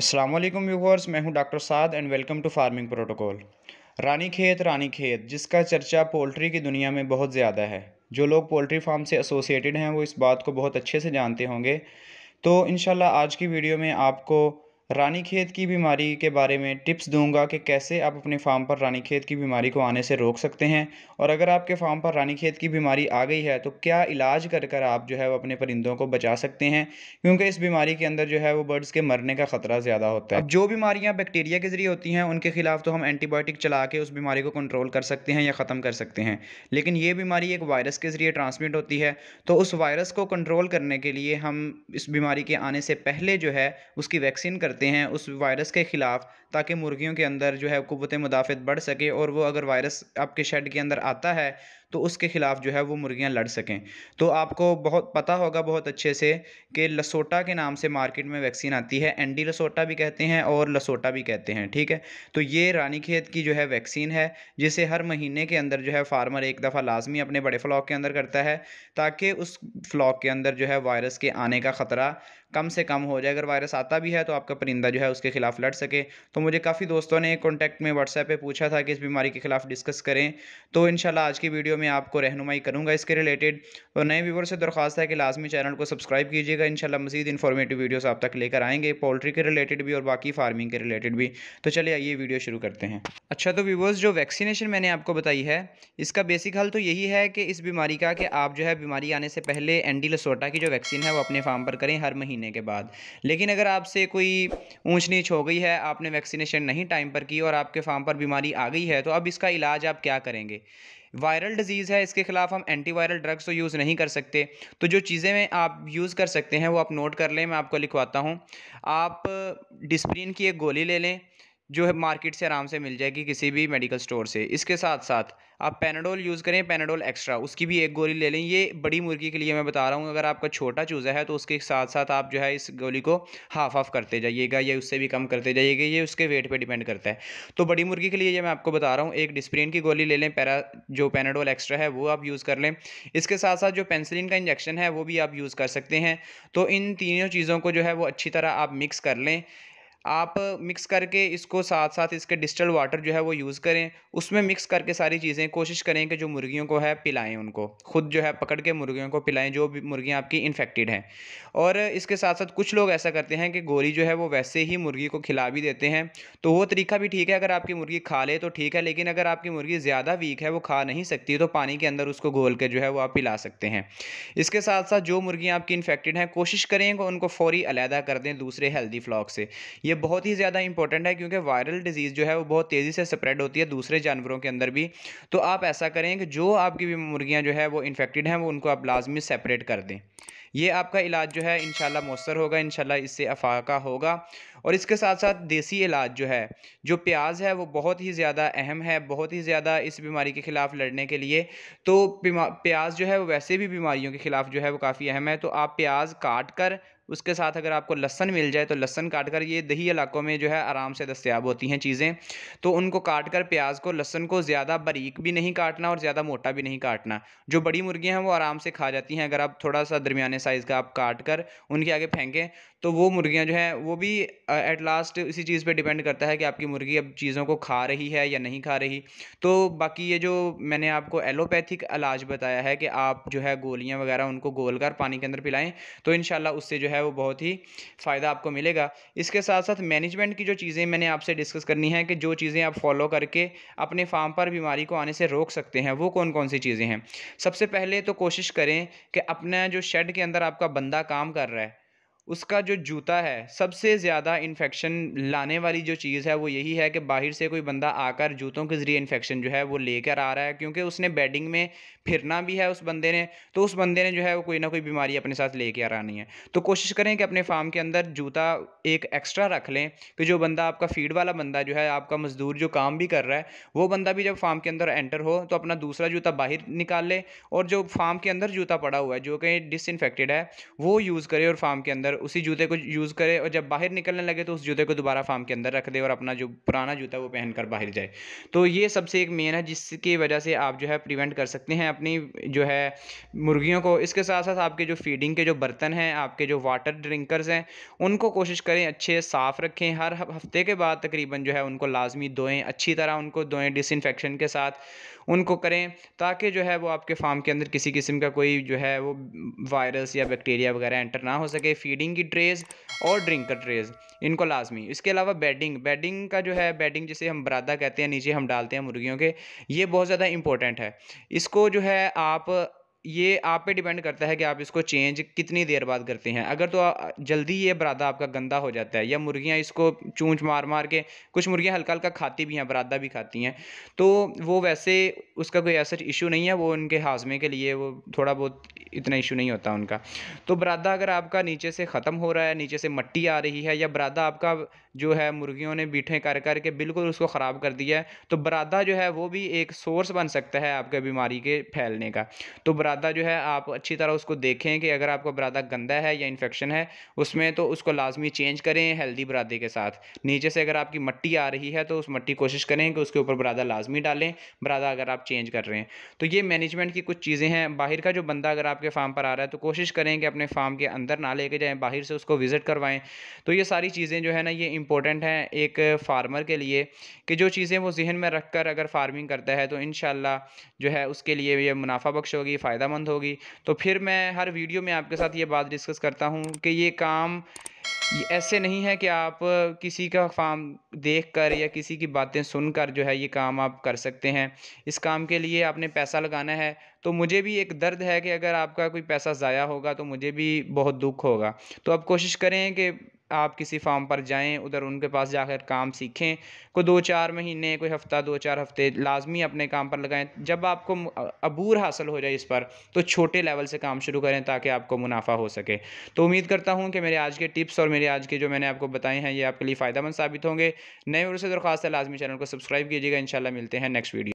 Aslam viewers मैं हूं doctor Saad and welcome to farming protocol Ranikhet रानी खेत जिसका चर्चा पोल्ट्री की दुनिया में बहुत ज़्यादा है जो लोग पोल्ट्री फार्म से एसोसिएटेड हैं वो इस बात को बहुत अच्छे से जानते होंगे तो इन आज की वीडियो में आपको रानीखेत की बीमारी के बारे में टिप्स दूंगा कि कैसे आप अपने फार्म पर रानीखेत की बीमारी को आने से रोक सकते हैं और अगर आपके फार्म पर रानीखेत की बीमारी आ गई है तो क्या इलाज कर कर आप जो है वो अपने परिंदों को बचा सकते हैं क्योंकि इस बीमारी के अंदर जो है वो बर्ड्स के मरने का ख़तरा ज़्यादा होता है अब जो बीमारियाँ बैक्टीरिया के ज़रिए होती हैं उनके खिलाफ तो हम एंटीबायोटिक चला के उस बीमारी को कंट्रोल कर सकते हैं या ख़त्म कर सकते हैं लेकिन ये बीमारी एक वायरस के ज़रिए ट्रांसमिट होती है तो उस वायरस को कंट्रोल करने के लिए हम इस बीमारी के आने से पहले जो है उसकी वैक्सीन करते करते हैं उस वायरस के ख़िलाफ़ ताकि मुर्गियों के अंदर जो है कुत मुदाफ़त बढ़ सके और वो अगर वायरस आपके शेड के अंदर आता है तो उसके ख़िलाफ़ जो है वो मुर्गियाँ लड़ सकें तो आपको बहुत पता होगा बहुत अच्छे से कि लसोटा के नाम से मार्केट में वैक्सीन आती है एंडी लसोटा भी कहते हैं और लसोटा भी कहते हैं ठीक है तो ये रानी खेत की जो है वैक्सीन है जिसे हर महीने के अंदर जो है फार्मर एक दफ़ा लाजमी अपने बड़े फ्लॉक के अंदर करता है ताकि उस फ्लॉक के अंदर जो है वायरस के आने का ख़तरा कम से कम हो जाए अगर वायरस आता भी है तो आपका परिंदा जो है उसके ख़िलाफ़ लड़ सके तो मुझे काफ़ी दोस्तों ने कॉन्टैक्ट में व्हाट्सएप पर पूछा था कि इस बीमारी के ख़िलाफ़ डिस्कस करें तो इन आज की वीडियो मैं आपको रहनुमाई करूँगा इसके रिलेटेड और नए व्यूवर से दरख्वास्त है कि लाजमी चैनल को सब्सक्राइब कीजिएगा इंशाल्लाह मजीद इन्फॉर्मेटिव वीडियोस आप तक लेकर आएंगे पोल्ट्री के रिलेटेड भी और बाकी फार्मिंग के रिलेटेड भी तो चलिए आइए वीडियो शुरू करते हैं अच्छा तो व्यूवर्स जो वैक्सीनेशन मैंने आपको बताई है इसका बेसिक हल तो यही है कि इस बीमारी का कि आप जो है बीमारी आने से पहले एंडी लसोटा की जो वैक्सीन है वो अपने फार्म पर करें हर महीने के बाद लेकिन अगर आपसे कोई ऊँच नीच हो गई है आपने वैक्सीनेशन नहीं टाइम पर की और आपके फार्म पर बीमारी आ गई है तो अब इसका इलाज आप क्या करेंगे वायरल डिजीज़ है इसके खिलाफ हम एंटीवायरल ड्रग्स तो यूज़ नहीं कर सकते तो जो चीज़ें में आप यूज़ कर सकते हैं वो आप नोट कर लें मैं आपको लिखवाता हूँ आप डिस्प्रिन की एक गोली ले लें जो है मार्केट से आराम से मिल जाएगी किसी भी मेडिकल स्टोर से इसके साथ साथ आप पेनाडोल यूज़ करें पेनाडोल एक्स्ट्रा उसकी भी एक गोली ले लें ये बड़ी मुर्गी के लिए मैं बता रहा हूँ अगर आपका छोटा चूज़ा है तो उसके साथ साथ आप जो है इस गोली को हाफ हाफ करते जाइएगा या उससे भी कम करते जाइएगा ये उसके वेट पर डिपेंड करता है तो बड़ी मुर्गी के लिए ये मैं आपको बता रहा हूँ एक डिस्प्रिन की गोली ले लें पैरा जो पेनाडोल एक्स्ट्रा है वो आप यूज़ कर लें इसके साथ साथ जो पेंसिलिन का इंजेक्शन है वो भी आप यूज़ कर सकते हैं तो इन तीनों चीज़ों को जो है वो अच्छी तरह आप मिक्स कर लें आप मिक्स करके इसको साथ साथ इसके डिस्टल वाटर जो है वो यूज़ करें उसमें मिक्स करके सारी चीज़ें कोशिश करें कि जो मुर्गियों को है पिलाएं उनको खुद जो है पकड़ के मुर्गियों को पिलाएं जो भी मुर्गियाँ आपकी इन्फेक्टेड हैं और इसके साथ साथ कुछ लोग ऐसा करते हैं कि गोली जो है वो वैसे ही मुर्गी को खिला भी देते हैं तो वो तरीका भी ठीक है अगर आपकी मुर्गी खा ले तो ठीक है लेकिन अगर आपकी मुर्गी ज़्यादा वीक है वो खा नहीं सकती तो पानी के अंदर उसको घोल के जो है वो आप पिला सकते हैं इसके साथ साथ जो मुर्गियाँ आपकी इन्फेक्टेड हैं कोशिश करें उनको फ़ौरी अलहदा कर दें दूसरे हेल्दी फ्लॉक से ये बहुत ही ज़्यादा इंपॉर्टेंट है क्योंकि वायरल डिजीज़ जो है वो बहुत तेज़ी से स्प्रेड होती है दूसरे जानवरों के अंदर भी तो आप ऐसा करें कि जो आपकी भी मुर्गियाँ जो है वो इन्फेक्टेड हैं वो उनको आप लाजमी सेपरेट कर दें ये आपका इलाज जो है इन मौसर होगा इन इससे अफाका होगा और इसके साथ साथ देसी इलाज जो है जो प्याज है वो बहुत ही ज़्यादा अहम है बहुत ही ज़्यादा इस बीमारी के ख़िलाफ़ लड़ने के लिए तो प्याज जो है वो वैसे भी बीमारियों के ख़िलाफ़ जो है वो काफ़ी अहम है तो आप प्याज काट कर उसके साथ अगर आपको लहसन मिल जाए तो लहसन काट कर ये दही इलाकों में जो है आराम से दस्तियाब होती हैं चीज़ें तो उनको काट कर प्याज को लहसन को ज़्यादा बारीक भी नहीं काटना और ज़्यादा मोटा भी नहीं काटना जो बड़ी मुर्गियाँ हैं वो आराम से खा जाती हैं अगर आप थोड़ा सा दरमियाने साइज़ का आप काट कर उनके आगे फेंकें तो वो मुर्गियाँ जो हैं वो भी एट लास्ट इसी चीज़ पर डिपेंड करता है कि आपकी मुर्गी अब चीज़ों को खा रही है या नहीं खा रही तो बाकी ये जो मैंने आपको एलोपैथिक इलाज बताया है कि आप जो है गोलियाँ वगैरह उनको गोल कर पानी के अंदर पिलाएँ तो इन उससे जो है है वो बहुत ही फ़ायदा आपको मिलेगा इसके साथ साथ मैनेजमेंट की जो चीज़ें मैंने आपसे डिस्कस करनी है कि जो चीज़ें आप फॉलो करके अपने फार्म पर बीमारी को आने से रोक सकते हैं वो कौन कौन सी चीज़ें हैं सबसे पहले तो कोशिश करें कि अपना जो शेड के अंदर आपका बंदा काम कर रहा है उसका जो जूता है सबसे ज़्यादा इन्फेक्शन लाने वाली जो चीज़ है वो यही है कि बाहर से कोई बंदा आकर जूतों के ज़रिए इन्फेक्शन जो है वो लेकर आ रहा है क्योंकि उसने बेडिंग में फिरना भी है उस बंदे ने तो उस बंदे ने जो है वो कोई ना कोई बीमारी अपने साथ लेके आनी है तो कोशिश करें कि अपने फार्म के अंदर जूता एक एक्स्ट्रा रख लें कि जो बंदा आपका फीड वाला बंदा जो है आपका मज़दूर जो काम भी कर रहा है वो बंदा भी जब फार्म के अंदर एंटर हो तो अपना दूसरा जूता बाहर निकाल लें और जो फार्म के अंदर जूता पड़ा हुआ है जो कि डिसइनफेक्टेड है वो यूज़ करे और फार्म के अंदर उसी जूते को यूज़ करे और जब बाहर निकलने लगे तो उस जूते को दोबारा फार्म के अंदर रख दे और अपना जो पुराना जूता है वो पहन कर बाहर जाए तो ये सबसे एक मेन है जिसकी वजह से आप जो है प्रिवेंट कर सकते हैं अपनी जो है मुर्गियों को इसके साथ साथ आपके जो फीडिंग के जो बर्तन हैं आपके जो वाटर ड्रिंकर्स हैं उनको कोशिश करें अच्छे साफ़ रखें हर हफ्ते के बाद तकरीबन जो है उनको लाजमी धोएँ अच्छी तरह उनको धोएँ डिसइनफेक्शन के साथ उनको करें ताकि जो है वो आपके फार्म के अंदर किसी किस्म का कोई जो है वो वायरस या बैक्टीरिया वगैरह एंटर ना हो सके फीडिंग की ट्रेज़ और ड्रिंक का ट्रेज़ इनको लाजमी इसके अलावा बेडिंग बेडिंग का जो है बेडिंग जिसे हम बरादा कहते हैं नीचे हम डालते हैं मुर्गियों के ये बहुत ज़्यादा इंपॉर्टेंट है इसको जो है आप ये आप पे डिपेंड करता है कि आप इसको चेंज कितनी देर बाद करते हैं अगर तो जल्दी ये बरादा आपका गंदा हो जाता है या मुर्गियाँ इसको चूँच मार मार के कुछ मुर्गियाँ हल्का हल्का खाती भी हैं बरादा भी खाती हैं तो वो वैसे उसका कोई ऐसा इशू नहीं है वो उनके हाजमे के लिए वो थोड़ा बहुत इतना इशू नहीं होता उनका तो बरादा अगर आपका नीचे से ख़त्म हो रहा है नीचे से मट्टी आ रही है या बरादा आपका जो है मुर्गियों ने बीठे कर कर के बिल्कुल उसको ख़राब कर दिया है तो बरादा जो है वो भी एक सोर्स बन सकता है आपके बीमारी के फैलने का तो बरादा जो है आप अच्छी तरह उसको देखें कि अगर आपका बरादा गंदा है या इन्फेक्शन है उसमें तो उसको लाजमी चेंज करें हेल्दी बरादे के साथ नीचे से अगर आपकी मट्टी आ रही है तो उस मट्टी कोशिश करें कि उसके ऊपर बरादा लाजमी डालें बरादा अगर आप चेंज कर रहे हैं तो ये मैनेजमेंट की कुछ चीज़ें हैं बाहर का जो बंदा अगर आपके फार्म पर आ रहा है तो कोशिश करें कि अपने फार्म के अंदर ना लेके जाएँ बाहर से उसको विज़िट करवाएँ तो ये सारी चीज़ें जो है ना ये इम्पोर्टेंट हैं एक फार्मर के लिए कि जो चीज़ें वो जहन में रख कर अगर फार्मिंग करता है तो इन जो है उसके लिए ये मुनाफा बख्श होगी फ़ायदा मंद होगी तो फिर मैं हर वीडियो में आपके साथ ये बात डिस्कस करता हूँ कि ये काम ऐसे नहीं है कि आप किसी का फार्म देख कर या किसी की बातें सुन कर जो है ये काम आप कर सकते हैं इस काम के लिए आपने पैसा लगाना है तो मुझे भी एक दर्द है कि अगर आपका कोई पैसा ज़ाया होगा तो मुझे भी बहुत दुख होगा तो आप कोशिश करें कि आप किसी फार्म पर जाएं उधर उनके पास जाकर काम सीखें को दो चार महीने कोई हफ़्ता दो चार हफ़्ते लाजमी अपने काम पर लगाएं जब आपको अबूर हासिल हो जाए इस पर तो छोटे लेवल से काम शुरू करें ताकि आपको मुनाफा हो सके तो उम्मीद करता हूँ कि मेरे आज के टिप्स और मेरे आज के जो मैंने आपको बताए हैं ये आपके लिए फ़ायदा मंद साबित होंगे नए और से दरख्वास्त है लाजमी चैनल को सब्सक्राइब कीजिएगा इन मिलते हैं नेक्स्ट वीडियो